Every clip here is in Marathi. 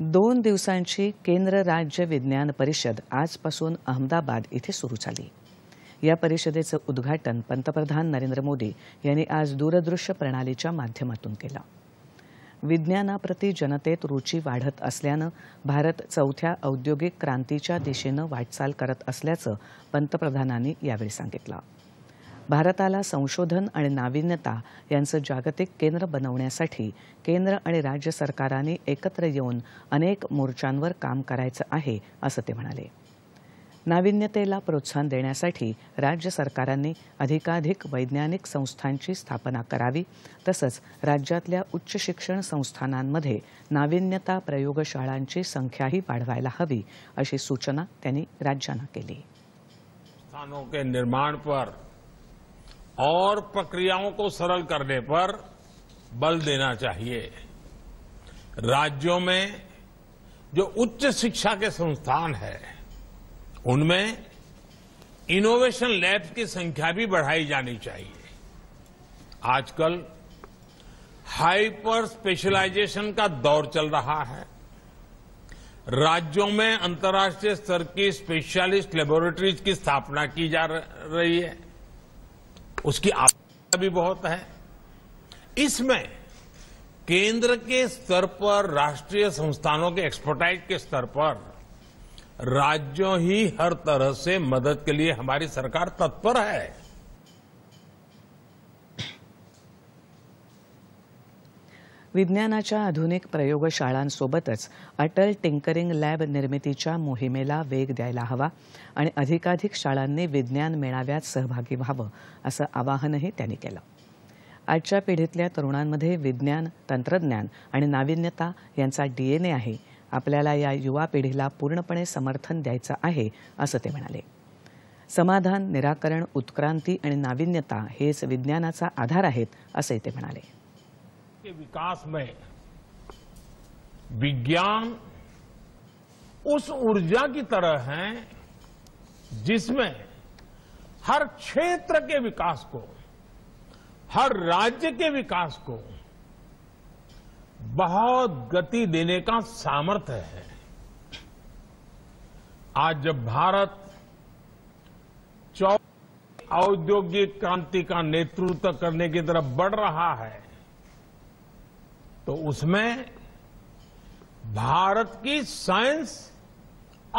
दोन दिवसांची केंद्र राज्य विज्ञान परिषद आजपासून अहमदाबाद इथे सुरू झाली या परिषदेचं उद्घाटन पंतप्रधान नरेंद्र मोदी यांनी आज दूरदृश्य प्रणालीच्या माध्यमातून केलं विज्ञानाप्रती जनतेत रुची वाढत असल्यानं भारत चौथ्या औद्योगिक क्रांतीच्या दिशेनं वाटचाल करत असल्याचं पंतप्रधानांनी यावेळी सांगितलं भारताला संशोधन आणि नाविन्यता यांचं जागतिक केंद्र बनवण्यासाठी केंद्र आणि राज्य सरकारांनी एकत्र येऊन अनेक मोर्चांवर काम करायचं आहे असं ते म्हणाले नाविन्यतेला प्रोत्साहन देण्यासाठी राज्य सरकारांनी अधिकाधिक वैज्ञानिक संस्थांची स्थापना करावी तसंच राज्यातल्या उच्च शिक्षण संस्थानांमध्ये नाविन्यता प्रयोगशाळांची संख्याही वाढवायला हवी अशी सूचना त्यांनी राज्यांना केली निर्माण पर और प्रक्रियाओं को सरल करने पर बल देना चाहिए राज्यों में जो उच्च शिक्षा के संस्थान है उनमें इनोवेशन लैब की संख्या भी बढ़ाई जानी चाहिए आजकल हाइपर स्पेशलाइजेशन का दौर चल रहा है राज्यों में अंतर्राष्ट्रीय स्तर की स्पेशलिस्ट लेबोरेटरीज की स्थापना की जा रही है उसकी आवश्यकता भी बहुत है इसमें केंद्र के स्तर पर राष्ट्रीय संस्थानों के एक्सपर्टाइज के स्तर पर राज्यों ही हर तरह से मदद के लिए हमारी सरकार तत्पर है विज्ञानाच्या आधुनिक प्रयोगशाळांसोबतच अटल टिंकरिंग लॅब निर्मितीच्या मोहिमेला वेग द्यायला हवा आणि अधिकाधिक शाळांनी विज्ञान मेळाव्यात सहभागी व्हावं असं आवाहनही त्यांनी केलं आजच्या पिढीतल्या तरुणांमध्ये विज्ञान तंत्रज्ञान आणि नाविन्यता यांचा डीएनए आहे आपल्याला या युवा पिढीला पूर्णपणे समर्थन द्यायचं आहे असं ते म्हणाले समाधान निराकरण उत्क्रांती आणि नाविन्यता हेच विज्ञानाचा आधार आहेत असे ते म्हणाले के विकास में विज्ञान उस ऊर्जा की तरह है जिसमें हर क्षेत्र के विकास को हर राज्य के विकास को बहुत गति देने का सामर्थ्य है आज जब भारत चौथी औद्योगिक क्रांति का नेतृत्व करने की तरफ बढ़ रहा है तो उसमें भारत की साइंस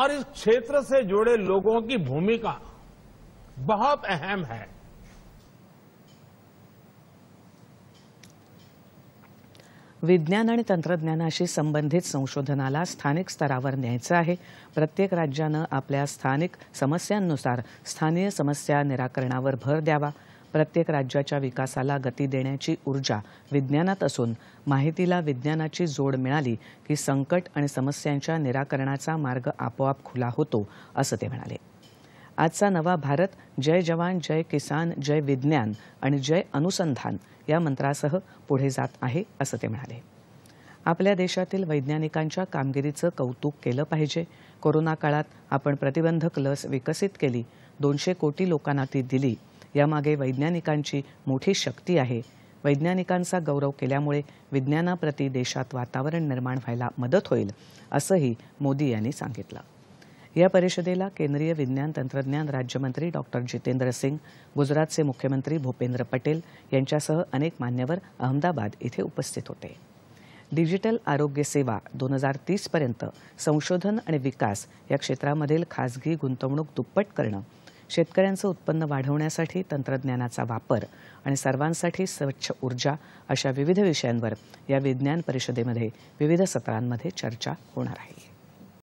और इस क्षेत्र से जुड़े लोगों की भूमिका बहुत अहम है विज्ञान आणि तंत्रज्ञानाशी संबंधित संशोधनाला स्थानिक स्तरावर न्यायचं आहे प्रत्येक राज्यानं आपल्या स्थानिक समस्यांनुसार स्थानीय समस्या निराकरणावर भर द्यावा प्रत्येक राज्याच्या विकासाला गती देण्याची ऊर्जा विज्ञानात असून माहितीला विज्ञानाची जोड मिळाली की संकट आणि समस्यांच्या निराकरणाचा मार्ग आपोआप खुला होतो असं ते म्हणाले आजचा नवा भारत जय जवान जय किसान जय विज्ञान आणि जय अनुसंधान या मंत्रासह पुढे जात आहे असं ते म्हणाले आपल्या देशातील वैज्ञानिकांच्या कामगिरीचं कौतुक केलं पाहिजे कोरोना काळात आपण प्रतिबंधक लस विकसित केली दोनशे कोटी लोकांना ती दिली यामागे वैज्ञानिकांची मोठी शक्ती आहे वैज्ञानिकांचा गौरव केल्यामुळे विज्ञानाप्रती देशात वातावरण निर्माण व्हायला मदत होईल असंही मोदी यांनी सांगितलं या परिषदेला केंद्रीय विज्ञान तंत्रज्ञान राज्यमंत्री डॉक्टर जितेंद्र सिंग गुजरातचे मुख्यमंत्री भूपेंद्र पटेल यांच्यासह अनेक मान्यवर अहमदाबाद इथे उपस्थित होते डिजिटल आरोग्य सेवा दोन हजार तीसपर्यंत संशोधन आणि विकास या क्षेत्रामधील खासगी गुंतवणूक दुप्पट करणं शेतकऱ्यांचं उत्पन्न वाढवण्यासाठी तंत्रज्ञानाचा वापर आणि सर्वांसाठी स्वच्छ ऊर्जा अशा विविध विषयांवर या विज्ञान परिषदेमध्ये विविध सत्रांमध्ये चर्चा होणार आहे